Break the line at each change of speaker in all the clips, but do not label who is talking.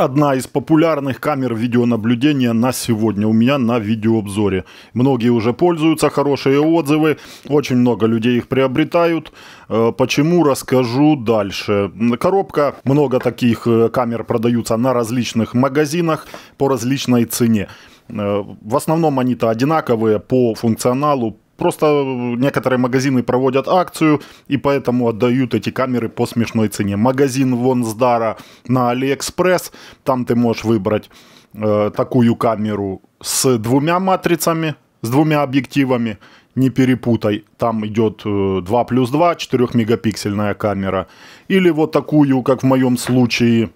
одна из популярных камер видеонаблюдения на сегодня у меня на видеообзоре. Многие уже пользуются, хорошие отзывы, очень много людей их приобретают. Э, почему, расскажу дальше. Коробка, много таких э, камер продаются на различных магазинах по различной цене. Э, в основном они-то одинаковые по функционалу, просто э, некоторые магазины проводят акцию и поэтому отдают эти камеры по смешной цене. Магазин Вонсдара на Алиэкспресс, там ты можешь выбрать э, такую камеру с двумя матрицами, с двумя объективами, не перепутай, там идет 2 э, плюс 2, 4-мегапиксельная камера. Или вот такую, как в моем случае,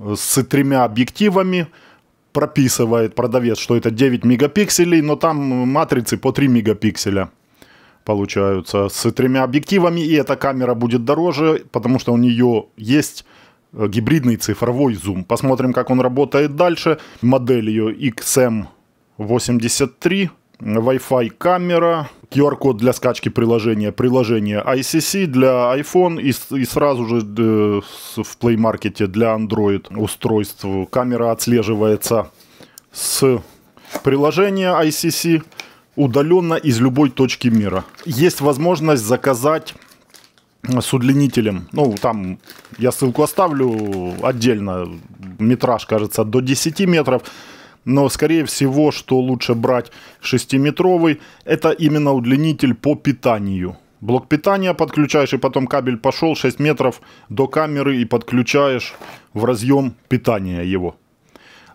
э, с тремя объективами, прописывает продавец, что это 9 мегапикселей, но там матрицы по 3 мегапикселя получаются с тремя объективами, и эта камера будет дороже, потому что у нее есть э, гибридный цифровой зум. Посмотрим, как он работает дальше. Модель ее XM83 Wi-Fi камера, QR-код для скачки приложения, приложение ICC для iPhone и, и сразу же э, в Play Market для Android устройств камера отслеживается с приложения ICC удаленно из любой точки мира. Есть возможность заказать с удлинителем. Ну, там я ссылку оставлю отдельно. Метраж, кажется, до 10 метров но скорее всего, что лучше брать 6-метровый, это именно удлинитель по питанию. Блок питания подключаешь и потом кабель пошел 6 метров до камеры и подключаешь в разъем питания его.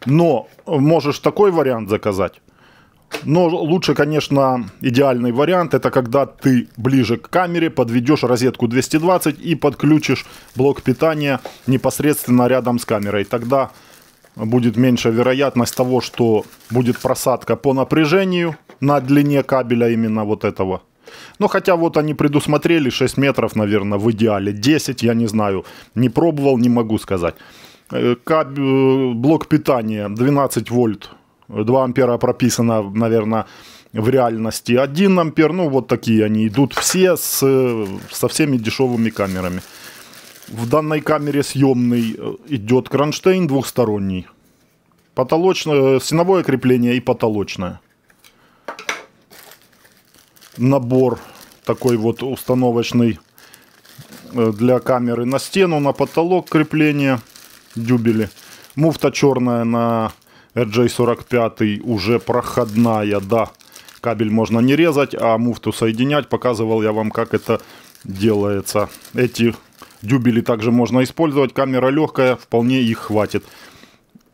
Но можешь такой вариант заказать. Но лучше, конечно, идеальный вариант, это когда ты ближе к камере подведешь розетку 220 и подключишь блок питания непосредственно рядом с камерой. Тогда будет меньше вероятность того, что будет просадка по напряжению на длине кабеля именно вот этого. Но ну, хотя вот они предусмотрели 6 метров, наверное, в идеале. 10, я не знаю, не пробовал, не могу сказать. Э, каб... Э, блок питания 12 вольт, 2 ампера прописано, наверное, в реальности 1 ампер. Ну, вот такие они идут все с, со всеми дешевыми камерами. В данной камере съемный э, идет кронштейн двухсторонний. Потолочное, э, стеновое крепление и потолочное. Набор такой вот установочный э, для камеры на стену, на потолок крепления дюбели. Муфта черная на RJ45 уже проходная, да. Кабель можно не резать, а муфту соединять. Показывал я вам, как это делается. Эти дюбели также можно использовать. Камера легкая, вполне их хватит.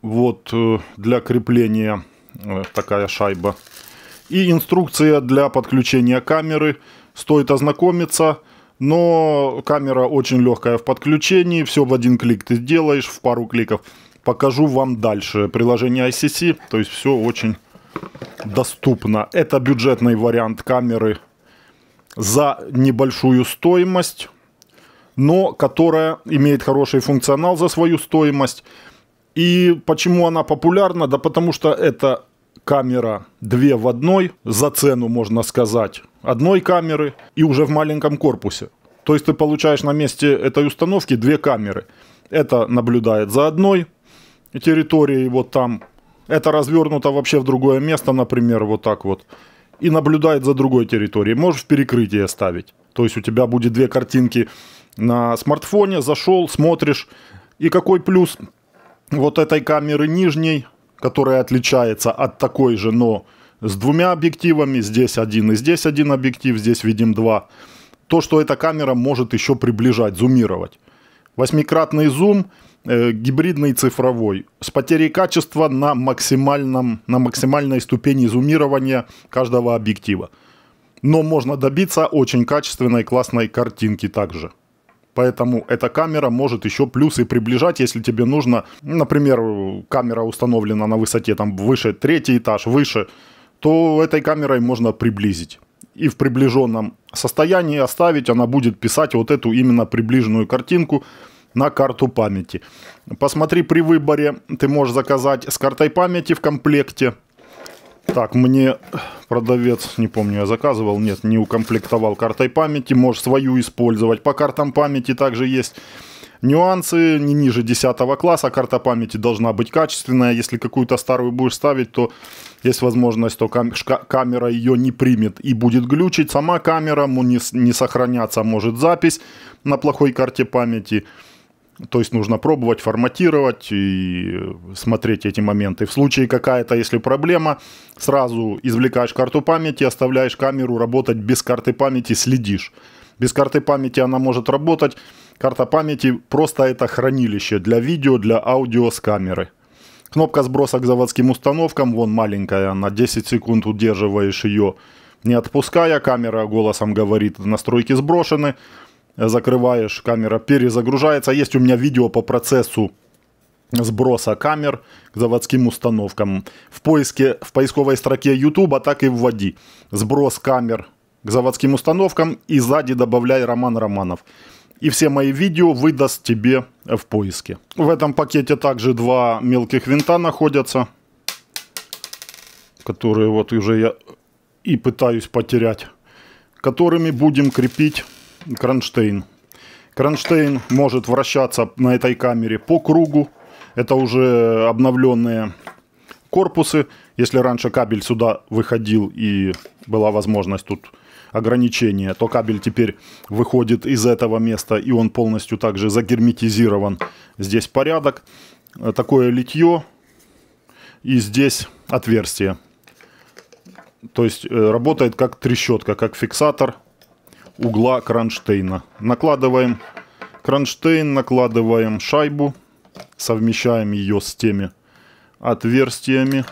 Вот э, для крепления э, такая шайба. И инструкция для подключения камеры. Стоит ознакомиться. Но камера очень легкая в подключении. Все в один клик ты сделаешь, в пару кликов. Покажу вам дальше приложение ICC. То есть все очень доступно. Это бюджетный вариант камеры за небольшую стоимость но которая имеет хороший функционал за свою стоимость. И почему она популярна? Да потому что это камера две в одной за цену, можно сказать, одной камеры и уже в маленьком корпусе. То есть ты получаешь на месте этой установки две камеры. Это наблюдает за одной территорией вот там. Это развернуто вообще в другое место, например, вот так вот. И наблюдает за другой территорией. Можешь в перекрытие ставить. То есть у тебя будет две картинки на смартфоне, зашел, смотришь. И какой плюс вот этой камеры нижней, которая отличается от такой же, но с двумя объективами, здесь один и здесь один объектив, здесь видим два. То, что эта камера может еще приближать, зумировать. Восьмикратный зум, э, гибридный цифровой, с потерей качества на, максимальном, на максимальной ступени зумирования каждого объектива. Но можно добиться очень качественной классной картинки также. Поэтому эта камера может еще плюсы приближать, если тебе нужно, например, камера установлена на высоте там выше третий этаж, выше, то этой камерой можно приблизить. И в приближенном состоянии оставить, она будет писать вот эту именно приближенную картинку на карту памяти. Посмотри при выборе, ты можешь заказать с картой памяти в комплекте так, мне продавец, не помню, я заказывал, нет, не укомплектовал картой памяти, можешь свою использовать. По картам памяти также есть нюансы, не ниже 10 класса, карта памяти должна быть качественная, если какую-то старую будешь ставить, то есть возможность, то кам камера ее не примет и будет глючить, сама камера, не, не сохраняться может запись на плохой карте памяти, то есть нужно пробовать, форматировать и э, смотреть эти моменты. В случае какая-то, если проблема, сразу извлекаешь карту памяти, оставляешь камеру работать без карты памяти, следишь. Без карты памяти она может работать. Карта памяти просто это хранилище для видео, для аудио с камеры. Кнопка сброса к заводским установкам, вон маленькая, на 10 секунд удерживаешь ее, не отпуская. Камера голосом говорит, настройки сброшены закрываешь, камера перезагружается. Есть у меня видео по процессу сброса камер к заводским установкам. В поиске, в поисковой строке YouTube а так и вводи сброс камер к заводским установкам и сзади добавляй Роман Романов. И все мои видео выдаст тебе в поиске. В этом пакете также два мелких винта находятся, которые вот уже я и пытаюсь потерять, которыми будем крепить кронштейн. Кронштейн может вращаться на этой камере по кругу. Это уже обновленные корпусы. Если раньше кабель сюда выходил и была возможность тут ограничения, то кабель теперь выходит из этого места и он полностью также загерметизирован. Здесь порядок. Такое литье и здесь отверстие. То есть э, работает как трещотка, как фиксатор угла кронштейна. Накладываем кронштейн, накладываем шайбу, совмещаем ее с теми отверстиями.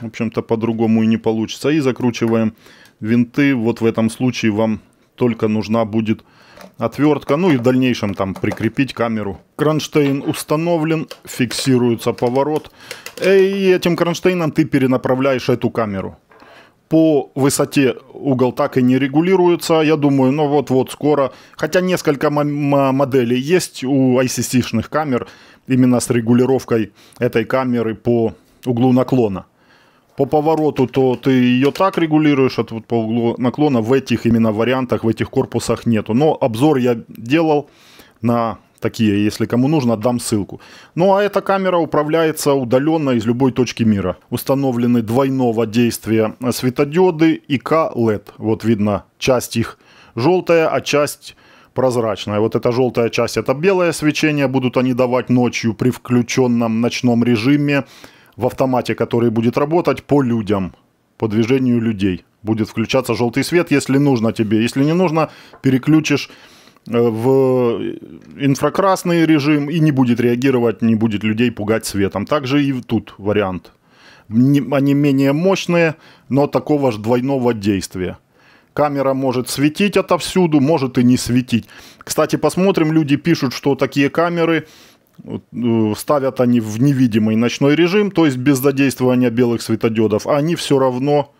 В общем-то, по-другому и не получится. И закручиваем винты. Вот в этом случае вам только нужна будет отвертка. Ну и в дальнейшем там прикрепить камеру. Кронштейн установлен, фиксируется поворот. И этим кронштейном ты перенаправляешь эту камеру по высоте угол так и не регулируется. Я думаю, ну вот-вот скоро. Хотя несколько моделей есть у ICC-шных камер именно с регулировкой этой камеры по углу наклона. По повороту то ты ее так регулируешь, а вот по углу наклона в этих именно вариантах, в этих корпусах нету. Но обзор я делал на такие, если кому нужно, отдам ссылку. Ну а эта камера управляется удаленно из любой точки мира. Установлены двойного действия светодиоды и К-LED. Вот видно часть их желтая, а часть прозрачная. Вот эта желтая часть это белое свечение, будут они давать ночью при включенном ночном режиме в автомате, который будет работать по людям, по движению людей. Будет включаться желтый свет, если нужно тебе. Если не нужно, переключишь Э, в инфракрасный режим и не будет реагировать, не будет людей пугать светом. Также и тут вариант. Они менее мощные, но такого же двойного действия. Камера может светить отовсюду, может и не светить. Кстати, посмотрим, люди пишут, что такие камеры э, ставят они в невидимый ночной режим, то есть без задействования белых светодиодов, а они все равно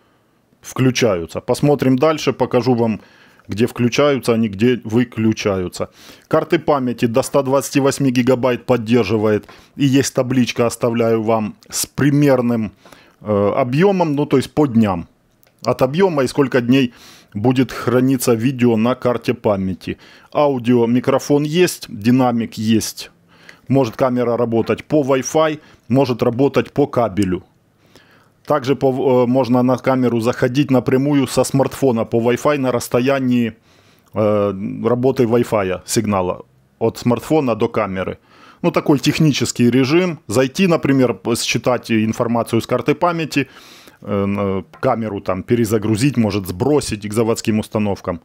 включаются. Посмотрим дальше, покажу вам где включаются они, а где выключаются. Карты памяти до 128 гигабайт поддерживает. И есть табличка, оставляю вам, с примерным э, объемом, ну то есть по дням. От объема и сколько дней будет храниться видео на карте памяти. Аудио, микрофон есть, динамик есть. Может камера работать по Wi-Fi, может работать по кабелю. Также по, э, можно на камеру заходить напрямую со смартфона по Wi-Fi на расстоянии э, работы Wi-Fi сигнала от смартфона до камеры. Ну, такой технический режим. Зайти, например, считать информацию с карты памяти, э, камеру там перезагрузить, может сбросить к заводским установкам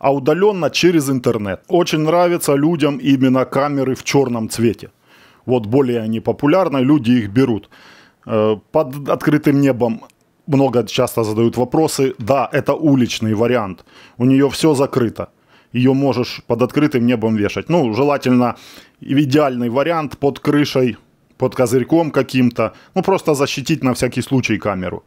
а удаленно через интернет. Очень нравятся людям именно камеры в черном цвете. Вот более они популярны, люди их берут. Э, под открытым небом много часто задают вопросы. Да, это уличный вариант. У нее все закрыто. Ее можешь под открытым небом вешать. Ну, желательно идеальный вариант под крышей, под козырьком каким-то. Ну, просто защитить на всякий случай камеру.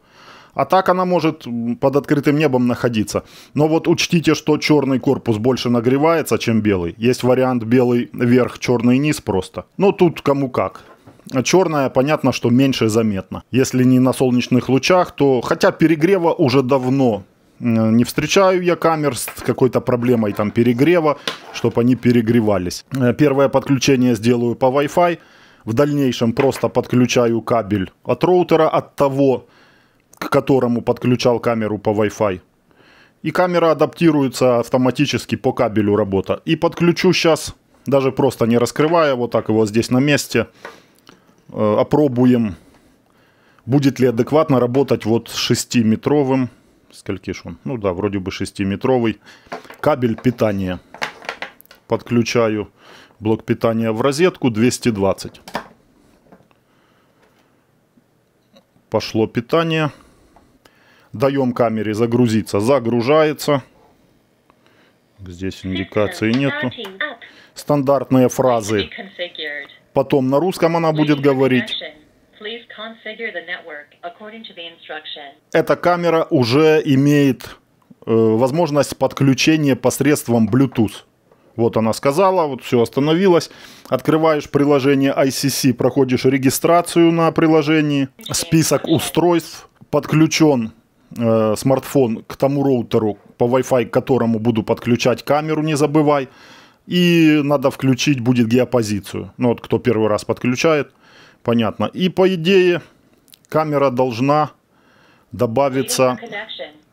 А так она может под открытым небом находиться. Но вот учтите, что черный корпус больше нагревается, чем белый. Есть вариант белый вверх, черный низ просто. но ну, тут кому как черная, понятно, что меньше заметно. Если не на солнечных лучах, то хотя перегрева уже давно не встречаю я камер с какой-то проблемой там перегрева, чтобы они перегревались. Э, первое подключение сделаю по Wi-Fi. В дальнейшем просто подключаю кабель от роутера, от того, к которому подключал камеру по Wi-Fi. И камера адаптируется автоматически по кабелю работа. И подключу сейчас, даже просто не раскрывая, вот так его здесь на месте, Э, опробуем, будет ли адекватно работать вот 6-метровым, скольки ж он, ну да, вроде бы 6-метровый кабель питания. Подключаю блок питания в розетку 220. Пошло питание. Даем камере загрузиться. Загружается. Здесь индикации нету. Стандартные фразы Потом на русском она будет говорить. Эта камера уже имеет э, возможность подключения посредством Bluetooth. Вот она сказала, вот все остановилось. Открываешь приложение ICC, проходишь регистрацию на приложении. Список устройств подключен э, смартфон к тому роутеру по Wi-Fi, к которому буду подключать камеру, не забывай и надо включить будет геопозицию. Ну вот кто первый раз подключает, понятно. И по идее камера должна добавиться.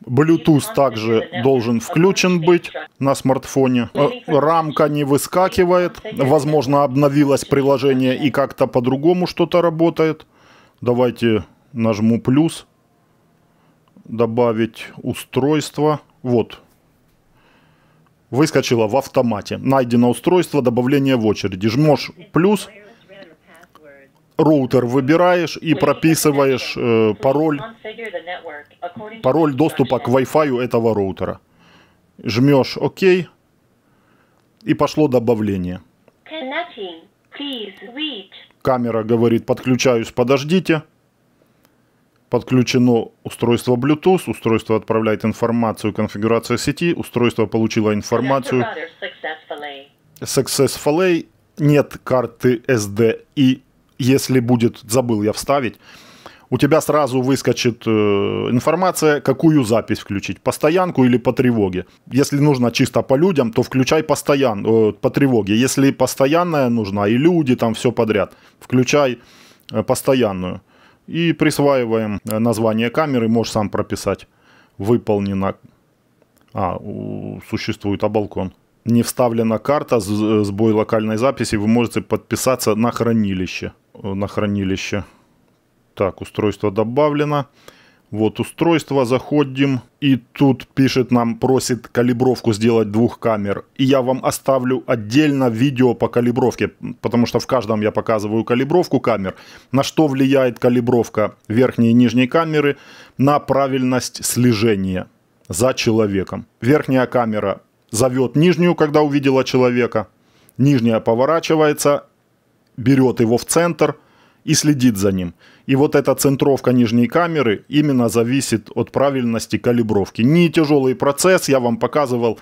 Bluetooth также должен включен быть на смартфоне. Ну, э, рамка не выскакивает. Возможно, обновилось приложение и как-то по-другому что-то работает. Давайте нажму плюс. Добавить устройство. Вот, выскочила в автомате. Найдено устройство добавление в очереди. Жмешь плюс, роутер выбираешь и прописываешь э, пароль, пароль доступа к Wi-Fi этого роутера. Жмешь ОК и пошло добавление. Камера говорит, подключаюсь, подождите подключено устройство Bluetooth, устройство отправляет информацию, конфигурация сети, устройство получило информацию. Successfully. Нет карты SD. И если будет, забыл я вставить, у тебя сразу выскочит э, информация, какую запись включить, постоянку или по тревоге. Если нужно чисто по людям, то включай постоян, э, по тревоге. Если постоянная нужна и люди, там все подряд, включай э, постоянную и присваиваем э, название камеры, можешь сам прописать. Выполнено. А, существует обалкон. Не вставлена карта, э, сбой локальной записи, вы можете подписаться на хранилище. Э, на хранилище. Так, устройство добавлено. Вот устройство, заходим. И тут пишет нам, просит калибровку сделать двух камер. И я вам оставлю отдельно видео по калибровке, потому что в каждом я показываю калибровку камер. На что влияет калибровка верхней и нижней камеры? На правильность слежения за человеком. Верхняя камера зовет нижнюю, когда увидела человека. Нижняя поворачивается, берет его в центр – и следит за ним. И вот эта центровка нижней камеры именно зависит от правильности калибровки. Не тяжелый процесс, я вам показывал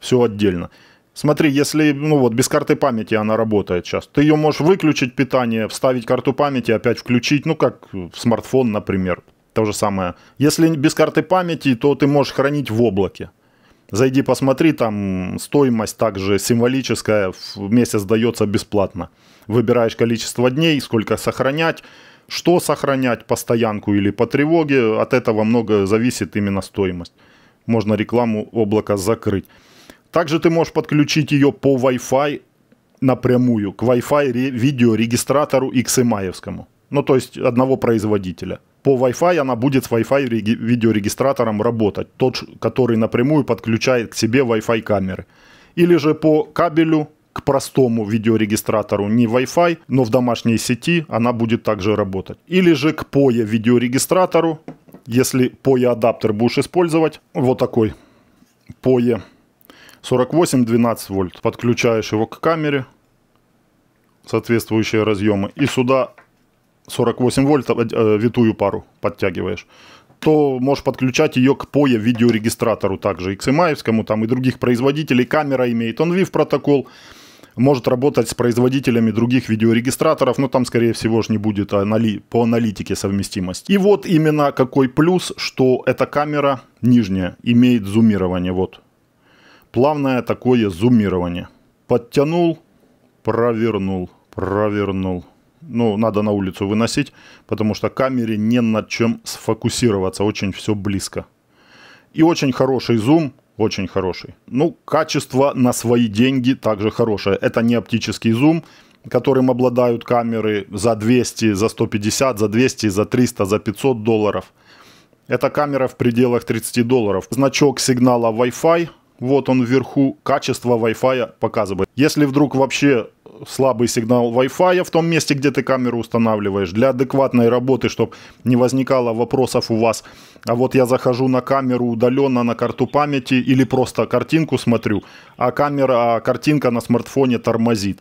все отдельно. Смотри, если, ну вот, без карты памяти она работает сейчас. Ты ее можешь выключить питание, вставить карту памяти, опять включить, ну как в смартфон, например. То же самое. Если без карты памяти, то ты можешь хранить в облаке. Зайди, посмотри, там стоимость также символическая в месяц дается бесплатно. Выбираешь количество дней, сколько сохранять, что сохранять, по стоянку или по тревоге. От этого много зависит именно стоимость. Можно рекламу облака закрыть. Также ты можешь подключить ее по Wi-Fi напрямую к Wi-Fi видеорегистратору XMI. -евскому. Ну, то есть одного производителя по Wi-Fi она будет с Wi-Fi видеорегистратором работать, тот, который напрямую подключает к себе Wi-Fi камеры. Или же по кабелю к простому видеорегистратору, не Wi-Fi, но в домашней сети она будет также работать. Или же к POE видеорегистратору, если POE адаптер будешь использовать, вот такой POE 48 12 вольт, подключаешь его к камере, соответствующие разъемы, и сюда 48 вольт э, э, витую пару подтягиваешь, то можешь подключать ее к POE видеорегистратору также, XMI, там и других производителей, камера имеет, он VIF протокол, может работать с производителями других видеорегистраторов, но там, скорее всего, же не будет анали... по аналитике совместимость. И вот именно какой плюс, что эта камера нижняя имеет зумирование, вот. Плавное такое зумирование. Подтянул, провернул, провернул ну, надо на улицу выносить, потому что камере не над чем сфокусироваться, очень все близко. И очень хороший зум, очень хороший. Ну, качество на свои деньги также хорошее. Это не оптический зум, которым обладают камеры за 200, за 150, за 200, за 300, за 500 долларов. Эта камера в пределах 30 долларов. Значок сигнала Wi-Fi, вот он вверху, качество Wi-Fi показывает. Если вдруг вообще слабый сигнал Wi-Fi в том месте, где ты камеру устанавливаешь, для адекватной работы, чтобы не возникало вопросов у вас, а вот я захожу на камеру удаленно на карту памяти или просто картинку смотрю, а камера, а картинка на смартфоне тормозит.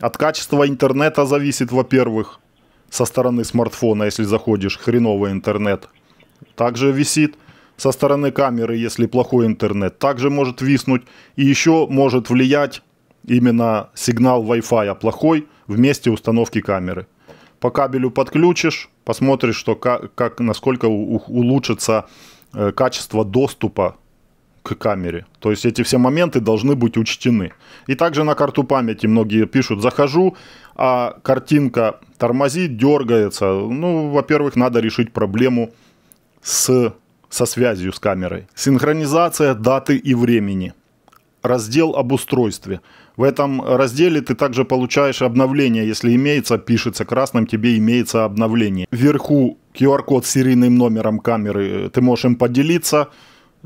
От качества интернета зависит, во-первых, со стороны смартфона, если заходишь, хреновый интернет. Также висит со стороны камеры, если плохой интернет. Также может виснуть и еще может влиять именно сигнал Wi-Fi плохой в месте установки камеры. По кабелю подключишь, посмотришь, что как, насколько у, улучшится э, качество доступа к камере. То есть эти все моменты должны быть учтены. И также на карту памяти многие пишут, захожу, а картинка тормозит, дергается. Ну, во-первых, надо решить проблему с, со связью с камерой. Синхронизация даты и времени. Раздел об устройстве. В этом разделе ты также получаешь обновление. Если имеется, пишется красным, тебе имеется обновление. Вверху QR-код с серийным номером камеры. Э, ты можешь им поделиться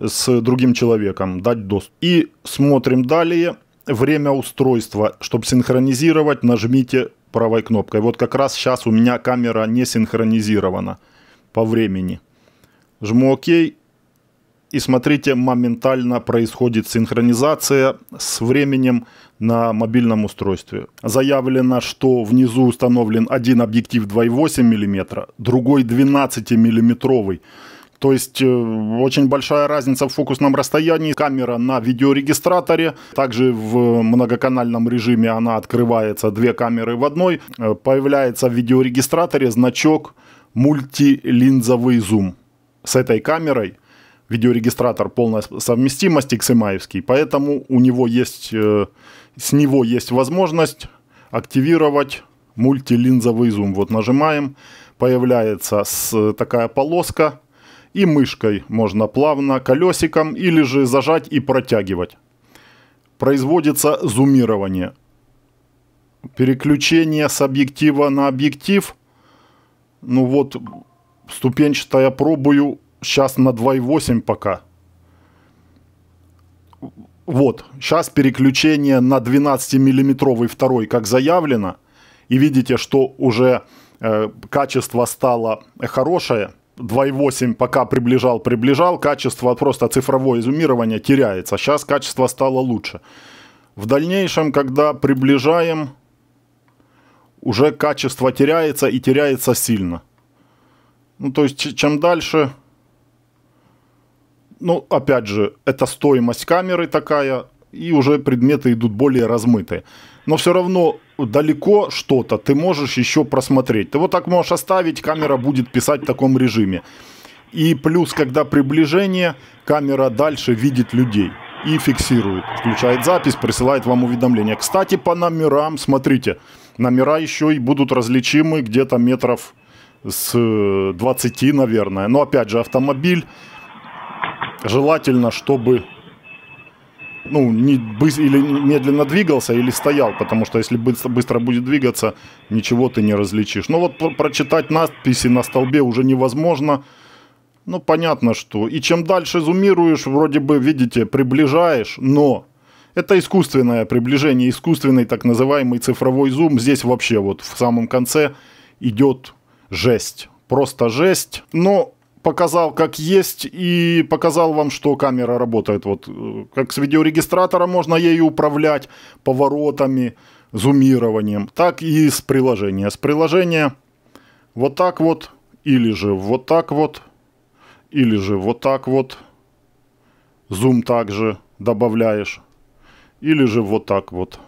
с другим человеком, дать доступ. И смотрим далее. Время устройства. Чтобы синхронизировать, нажмите правой кнопкой. Вот как раз сейчас у меня камера не синхронизирована по времени. Жму ОК и смотрите, моментально происходит синхронизация с временем на мобильном устройстве. Заявлено, что внизу установлен один объектив 2,8 мм, другой 12 миллиметровый, То есть э, очень большая разница в фокусном расстоянии. Камера на видеорегистраторе. Также в многоканальном режиме она открывается, две камеры в одной. Э, появляется в видеорегистраторе значок мультилинзовый зум. С этой камерой видеорегистратор полной совместимости XMI, поэтому у него есть, э, с него есть возможность активировать мультилинзовый зум. Вот нажимаем, появляется такая полоска, и мышкой можно плавно, колесиком или же зажать и протягивать. Производится зумирование. Переключение с объектива на объектив. Ну вот, ступенчатая пробую сейчас на 2.8 пока. Вот, сейчас переключение на 12-миллиметровый второй, как заявлено. И видите, что уже э, качество стало хорошее. 2.8 пока приближал, приближал. Качество просто цифровое изумирование теряется. Сейчас качество стало лучше. В дальнейшем, когда приближаем, уже качество теряется и теряется сильно. Ну, то есть, чем дальше, ну, опять же, это стоимость камеры такая, и уже предметы идут более размытые. Но все равно далеко что-то ты можешь еще просмотреть. Ты вот так можешь оставить, камера будет писать в таком режиме. И плюс, когда приближение, камера дальше видит людей и фиксирует. Включает запись, присылает вам уведомление. Кстати, по номерам, смотрите, номера еще и будут различимы где-то метров с 20, наверное. Но опять же, автомобиль желательно, чтобы ну, не быстро или медленно двигался, или стоял, потому что если быстро, быстро будет двигаться, ничего ты не различишь. Но вот про прочитать надписи на столбе уже невозможно. Ну, понятно, что. И чем дальше зумируешь, вроде бы, видите, приближаешь, но это искусственное приближение, искусственный так называемый цифровой зум. Здесь вообще вот в самом конце идет жесть. Просто жесть. Но показал, как есть, и показал вам, что камера работает. Вот э, как с видеорегистратора можно ею управлять, поворотами, зумированием, так и с приложения. С приложения вот так вот, или же вот так вот, или же вот так вот. Зум также добавляешь. Или же вот так вот.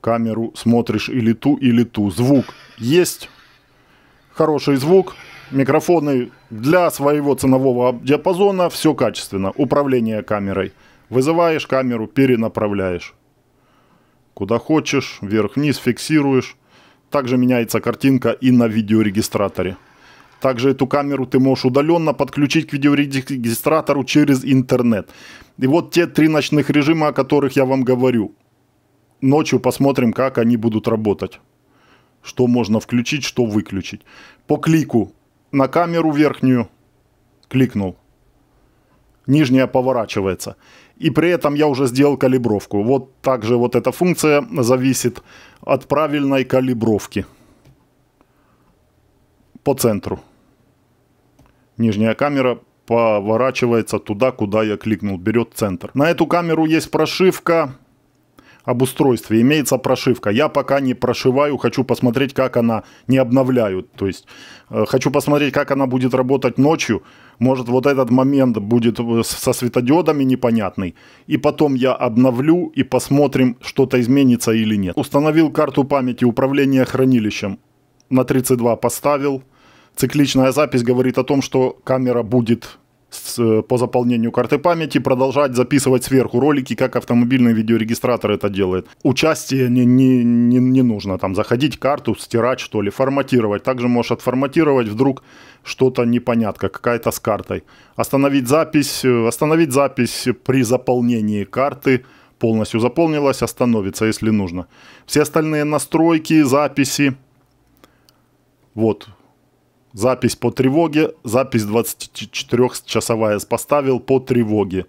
Камеру смотришь или ту, или ту. Звук есть. Хороший звук микрофоны для своего ценового диапазона, все качественно. Управление камерой. Вызываешь камеру, перенаправляешь. Куда хочешь, вверх-вниз фиксируешь. Также меняется картинка и на видеорегистраторе. Также эту камеру ты можешь удаленно подключить к видеорегистратору через интернет. И вот те три ночных режима, о которых я вам говорю. Ночью посмотрим, как они будут работать. Что можно включить, что выключить. По клику на камеру верхнюю, кликнул. Нижняя поворачивается. И при этом я уже сделал калибровку. Вот также вот эта функция зависит от правильной калибровки по центру. Нижняя камера поворачивается туда, куда я кликнул, берет центр. На эту камеру есть прошивка обустройстве имеется прошивка. Я пока не прошиваю, хочу посмотреть, как она, не обновляют. То есть э, хочу посмотреть, как она будет работать ночью. Может вот этот момент будет э, со светодиодами непонятный. И потом я обновлю и посмотрим, что-то изменится или нет. Установил карту памяти управления хранилищем. На 32 поставил. Цикличная запись говорит о том, что камера будет Э, по заполнению карты памяти, продолжать записывать сверху ролики, как автомобильный видеорегистратор это делает. Участие не, не, не, не нужно, там заходить карту, стирать что ли, форматировать. Также можешь отформатировать, вдруг что-то непонятка, какая-то с картой. Остановить запись, э, остановить запись при заполнении карты, полностью заполнилась, остановится, если нужно. Все остальные настройки, записи, вот, Запись по тревоге, запись 24-часовая поставил по тревоге.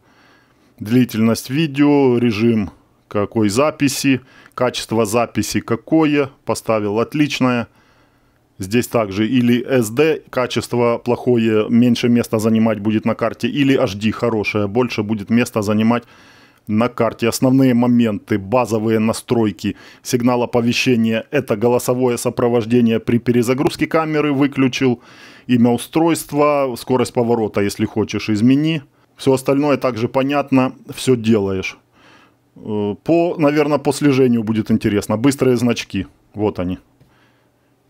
Длительность видео, режим какой записи, качество записи какое, поставил отличное. Здесь также или SD, качество плохое, меньше места занимать будет на карте, или HD хорошее, больше будет места занимать на карте основные моменты, базовые настройки, сигнал оповещения, это голосовое сопровождение при перезагрузке камеры выключил, имя устройства, скорость поворота, если хочешь, измени. Все остальное также понятно, все делаешь. Э, по, наверное, по слежению будет интересно. Быстрые значки, вот они.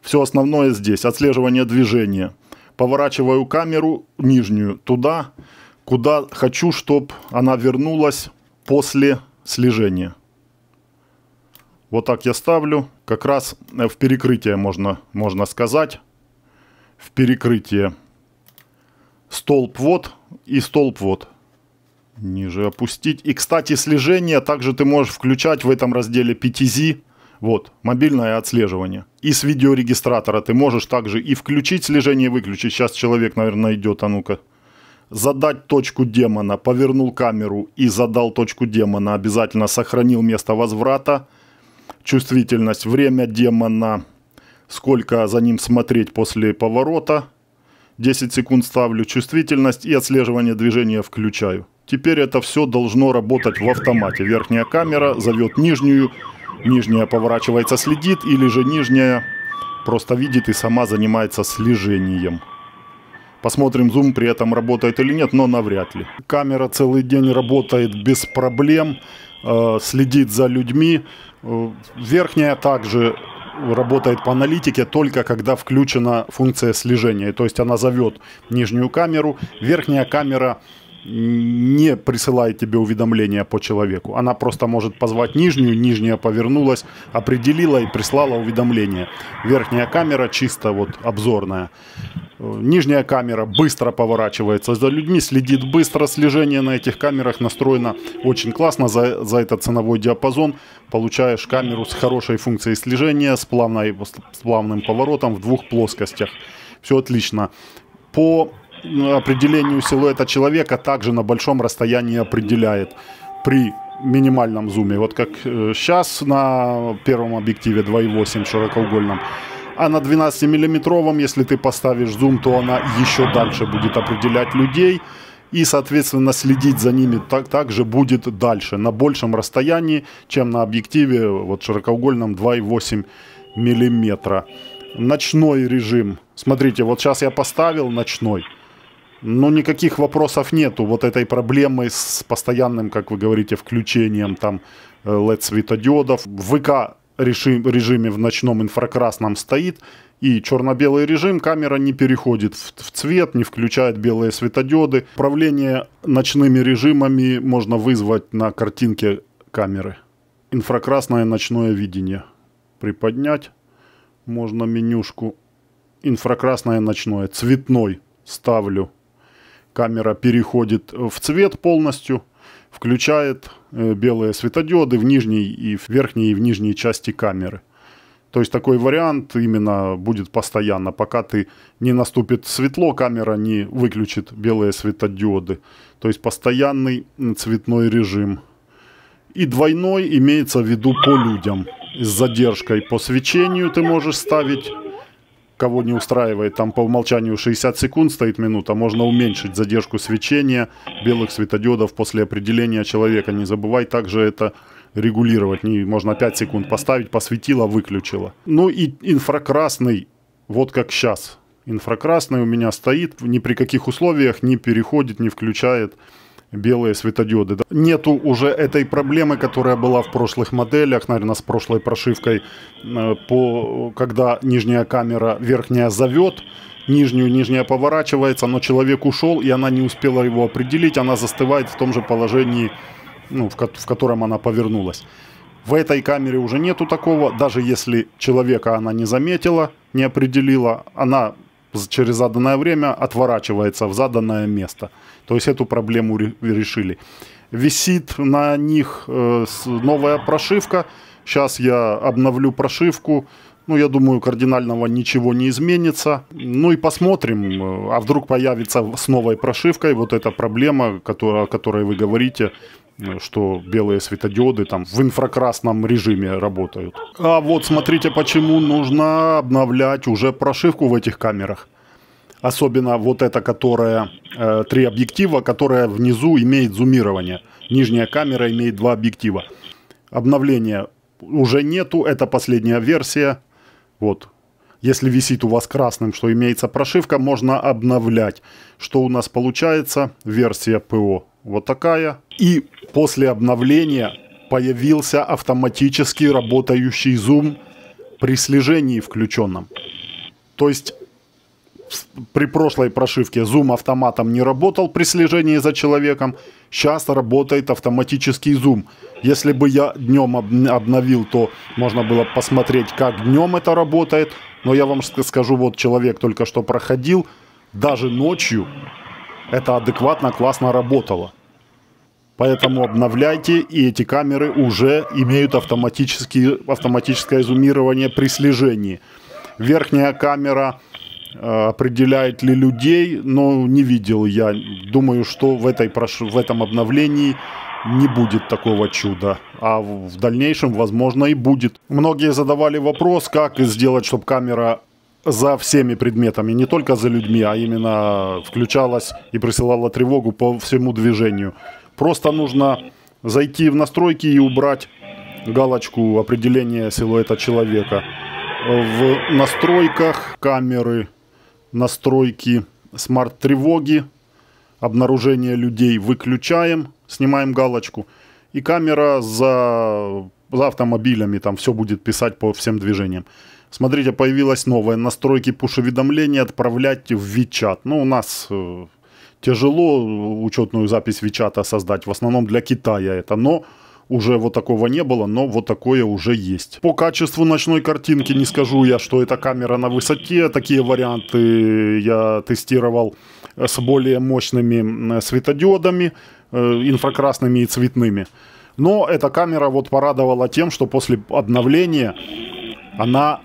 Все основное здесь, отслеживание движения. Поворачиваю камеру нижнюю туда, куда хочу, чтобы она вернулась после слежения. Вот так я ставлю. Как раз э, в перекрытие можно, можно сказать. В перекрытие столб вот и столб вот. Ниже опустить. И, кстати, слежение также ты можешь включать в этом разделе PTZ. Вот, мобильное отслеживание. И с видеорегистратора ты можешь также и включить слежение, и выключить. Сейчас человек, наверное, идет, а ну-ка задать точку демона, повернул камеру и задал точку демона, обязательно сохранил место возврата, чувствительность, время демона, сколько за ним смотреть после поворота, 10 секунд ставлю чувствительность и отслеживание движения включаю. Теперь это все должно работать в автомате. Верхняя камера зовет нижнюю, нижняя поворачивается, следит, или же нижняя просто видит и сама занимается слежением. Посмотрим, зум при этом работает или нет, но навряд ли. Камера целый день работает без проблем, э, следит за людьми. Э, верхняя также работает по аналитике только когда включена функция слежения. То есть она зовет нижнюю камеру, верхняя камера не присылает тебе уведомления по человеку. Она просто может позвать нижнюю, нижняя повернулась, определила и прислала уведомление. Верхняя камера чисто вот обзорная. Э, нижняя камера быстро поворачивается за людьми, следит быстро. Слежение на этих камерах настроено очень классно за, за этот ценовой диапазон. Получаешь камеру с хорошей функцией слежения, с, плавной, с плавным поворотом в двух плоскостях. Все отлично. По ну, определению силуэта человека также на большом расстоянии определяет при минимальном зуме. Вот как сейчас э, на первом объективе 2.8 широкоугольном. А на 12-миллиметровом, если ты поставишь зум, то она еще дальше будет определять людей. И, соответственно, следить за ними так, также будет дальше, на большем расстоянии, чем на объективе вот, широкоугольном 2,8 миллиметра. Ночной режим. Смотрите, вот сейчас я поставил ночной но никаких вопросов нету вот этой проблемы с постоянным, как вы говорите, включением там э, LED-светодиодов. В ВК режим, режиме в ночном инфракрасном стоит, и черно-белый режим, камера не переходит в, в цвет, не включает белые светодиоды. Управление ночными режимами можно вызвать на картинке камеры. Инфракрасное ночное видение. Приподнять можно менюшку. Инфракрасное ночное, цветной ставлю камера переходит э, в цвет полностью, включает э, белые светодиоды в нижней и в верхней и в нижней части камеры. То есть такой вариант именно будет постоянно, пока ты не наступит светло, камера не выключит белые светодиоды. То есть постоянный цветной режим. И двойной имеется в виду по людям. С задержкой по свечению ты можешь ставить кого не устраивает, там по умолчанию 60 секунд стоит минута, можно уменьшить задержку свечения белых светодиодов после определения человека. Не забывай также это регулировать. Не, можно 5 секунд поставить, посветило, выключило. Ну и инфракрасный, вот как сейчас. Инфракрасный у меня стоит, ни при каких условиях не переходит, не включает белые светодиоды. Нету уже этой проблемы, которая была в прошлых моделях, наверное, с прошлой прошивкой, э, по, когда нижняя камера верхняя зовет, нижнюю нижняя поворачивается, но человек ушел, и она не успела его определить, она застывает в том же положении, ну, в, ко в котором она повернулась. В этой камере уже нету такого, даже если человека она не заметила, не определила, она через заданное время отворачивается в заданное место. То есть эту проблему решили. Висит на них э, новая прошивка. Сейчас я обновлю прошивку. Ну, я думаю, кардинального ничего не изменится. Ну и посмотрим, э, а вдруг появится с новой прошивкой вот эта проблема, которая, о которой вы говорите, э, что белые светодиоды там в инфракрасном режиме работают. А вот смотрите, почему нужно обновлять уже прошивку в этих камерах особенно вот эта, которая э, три объектива, которая внизу имеет зумирование. Нижняя камера имеет два объектива. Обновления уже нету, это последняя версия. Вот. Если висит у вас красным, что имеется прошивка, можно обновлять. Что у нас получается? Версия ПО вот такая. И после обновления появился автоматически работающий зум при слежении включенном. То есть при прошлой прошивке зум автоматом не работал при слежении за человеком. Сейчас работает автоматический зум. Если бы я днем обновил, то можно было посмотреть, как днем это работает. Но я вам скажу, вот человек только что проходил, даже ночью это адекватно, классно работало. Поэтому обновляйте, и эти камеры уже имеют автоматическое изумирование при слежении. Верхняя камера Э, определяет ли людей, но не видел я. Думаю, что в, этой, в этом обновлении не будет такого чуда. А в дальнейшем, возможно, и будет. Многие задавали вопрос, как сделать, чтобы камера за всеми предметами, не только за людьми, а именно включалась и присылала тревогу по всему движению. Просто нужно зайти в настройки и убрать галочку определения силуэта человека. В настройках камеры настройки смарт-тревоги, обнаружение людей выключаем, снимаем галочку. И камера за, за автомобилями, там все будет писать по всем движениям. Смотрите, появилась новая настройки пуш-уведомления отправлять в WeChat. Ну, у нас э, тяжело э, учетную запись WeChat создать, в основном для Китая это, но уже вот такого не было, но вот такое уже есть. По качеству ночной картинки не скажу я, что это камера на высоте. Такие варианты я тестировал с более мощными светодиодами, э, инфракрасными и цветными. Но эта камера вот порадовала тем, что после обновления она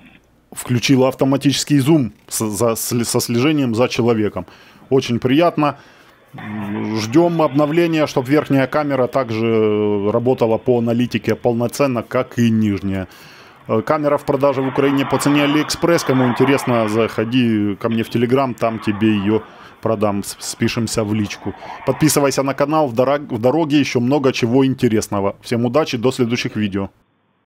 включила автоматический зум со, со слежением за человеком. Очень приятно. Ждем обновления, чтобы верхняя камера также работала по аналитике полноценно, как и нижняя. Э, камера в продаже в Украине по цене AliExpress, Кому интересно, заходи ко мне в Telegram, там тебе ее продам. Спишемся в личку. Подписывайся на канал, в дороге еще много чего интересного. Всем удачи, до следующих видео.